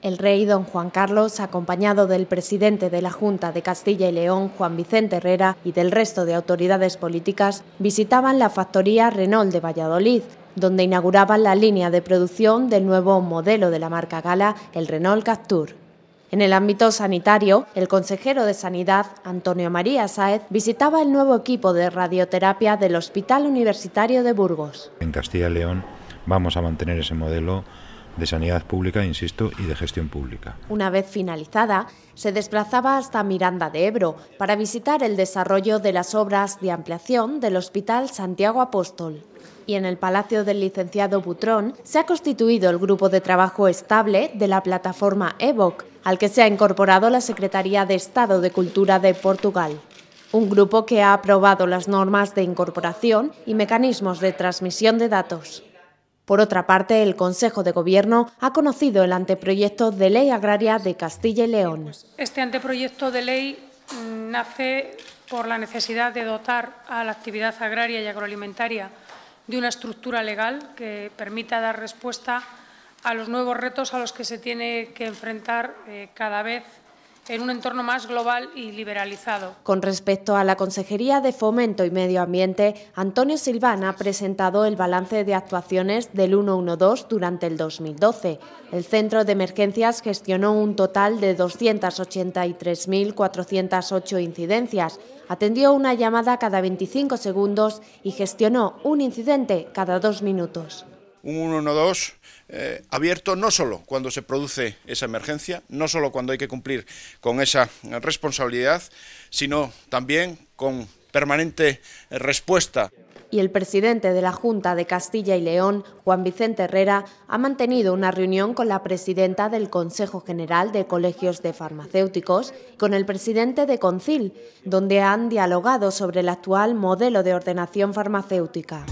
El rey don Juan Carlos, acompañado del presidente de la Junta de Castilla y León, Juan Vicente Herrera, y del resto de autoridades políticas, visitaban la factoría Renault de Valladolid, donde inauguraban la línea de producción del nuevo modelo de la marca Gala, el Renault Captur. En el ámbito sanitario, el consejero de Sanidad, Antonio María Sáez, visitaba el nuevo equipo de radioterapia del Hospital Universitario de Burgos. En Castilla y León vamos a mantener ese modelo de sanidad pública, insisto, y de gestión pública. Una vez finalizada, se desplazaba hasta Miranda de Ebro para visitar el desarrollo de las obras de ampliación del Hospital Santiago Apóstol. Y en el Palacio del Licenciado Butrón se ha constituido el grupo de trabajo estable de la plataforma EVOC, al que se ha incorporado la Secretaría de Estado de Cultura de Portugal un grupo que ha aprobado las normas de incorporación y mecanismos de transmisión de datos. Por otra parte, el Consejo de Gobierno ha conocido el anteproyecto de ley agraria de Castilla y León. Pues este anteproyecto de ley mm, nace por la necesidad de dotar a la actividad agraria y agroalimentaria de una estructura legal que permita dar respuesta a los nuevos retos a los que se tiene que enfrentar eh, cada vez en un entorno más global y liberalizado. Con respecto a la Consejería de Fomento y Medio Ambiente, Antonio Silván ha presentado el balance de actuaciones del 112 durante el 2012. El Centro de Emergencias gestionó un total de 283.408 incidencias, atendió una llamada cada 25 segundos y gestionó un incidente cada dos minutos un 112 eh, abierto no solo cuando se produce esa emergencia, no solo cuando hay que cumplir con esa responsabilidad, sino también con permanente respuesta. Y el presidente de la Junta de Castilla y León, Juan Vicente Herrera, ha mantenido una reunión con la presidenta del Consejo General de Colegios de Farmacéuticos, con el presidente de Concil, donde han dialogado sobre el actual modelo de ordenación farmacéutica.